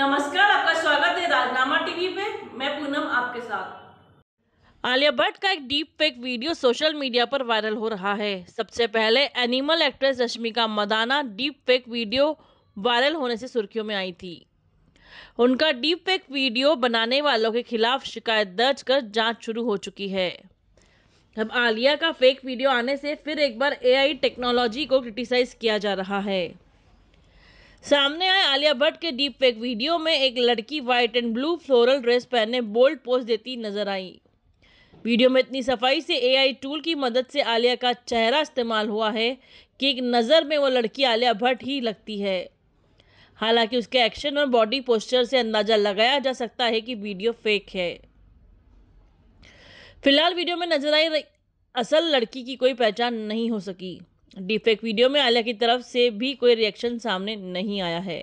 नमस्कार आपका स्वागत है राजनामा टीवी पे मैं पूनम आपके साथ आलिया भट्ट का एक deep fake video social media पर वायरल हो रहा है सबसे पहले Animal actress Rashmika Mandanna deep fake video viral होने से सुर्खियों में आई थी उनका डीप फेक वीडियो बनाने वालों के खिलाफ शिकायत दर्ज कर जांच शुरू हो चुकी है अब आलिया का फेक वीडियो आने से फिर एक बार एआई टेक्नोलॉजी को क्रिटिसाइज किया जा रहा है सामने आए आलिया भट्ट के डीप फेक वीडियो में एक लड़की white and blue floral dress पहने बोल्ड पोज देती नजर आई वीडियो में इतनी सफाई से एआई टूल की मदद से आलिया का चेहरा इस्तेमाल हुआ है कि एक नज़र में वो लड़की आलिया भट्ट ही लगती है हालांकि उसके एक्शन और बॉडी पोस्चर से अंदाज़ा लगाया जा सकता है कि वीडियो फेक है फिलहाल वीडियो में नजर आई असल लड़की की कोई पहचान नहीं हो सकी डीफेक वीडियो में आलिया की तरफ से भी कोई रिएक्शन सामने नहीं आया है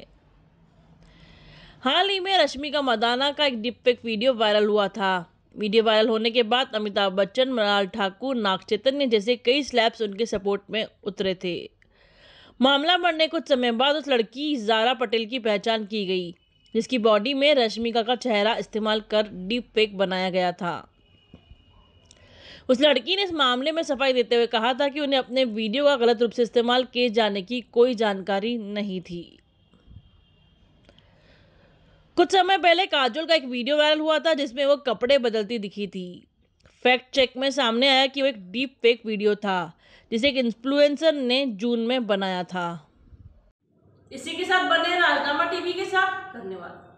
हाल ही में रश्मिका मदाना का एक डिपफेक वीडियो वायरल हुआ था वीडियो वायरल होने के बाद अमिताभ बच्चन मृणाल ठाकुर नाग चैतन्य जैसे कई स्लैब्स उनके सपोर्ट में उतरे थे मामला बढ़ने कुछ समय बाद उस लड़की जारा पटेल की पहचान की गई जिसकी बॉडी में रश्मिका का चेहरा इस्तेमाल कर डीप फेक बनाया गया था उस लड़की ने इस मामले में सफाई देते हुए कहा था कि उन्हें अपने वीडियो का गलत रूप से इस्तेमाल किए जाने की कोई जानकारी नहीं थी कुछ समय पहले काजोल का एक वीडियो वायरल हुआ था जिसमें वो कपड़े बदलती दिखी थी फैक्ट चेक में सामने आया कि वो एक डीप फेक वीडियो था जिसे एक इन्फ्लुएंसर ने जून में बनाया था इसी के साथ बने राजनामा टीवी के साथ धन्यवाद